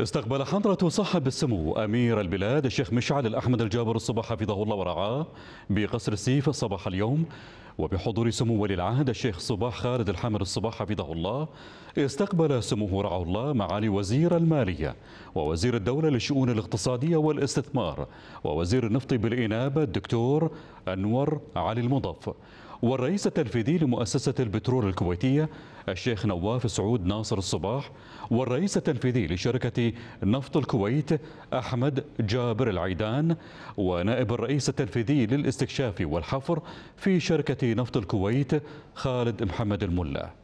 استقبل حضرة صاحب السمو أمير البلاد الشيخ مشعل الأحمد الجابر الصباح حفظه الله ورعاه بقصر السيف الصباح اليوم وبحضور سمو ولي العهد الشيخ صباح خالد الحامر الصباح حفظه الله استقبل سموه رعاه الله معالي وزير المالية ووزير الدولة للشؤون الاقتصادية والاستثمار ووزير النفط بالإنابة الدكتور أنور علي المضاف والرئيس التنفيذي لمؤسسة البترول الكويتية الشيخ نواف سعود ناصر الصباح والرئيس التنفيذي لشركة نفط الكويت أحمد جابر العيدان ونائب الرئيس التنفيذي للاستكشاف والحفر في شركة نفط الكويت خالد محمد الملا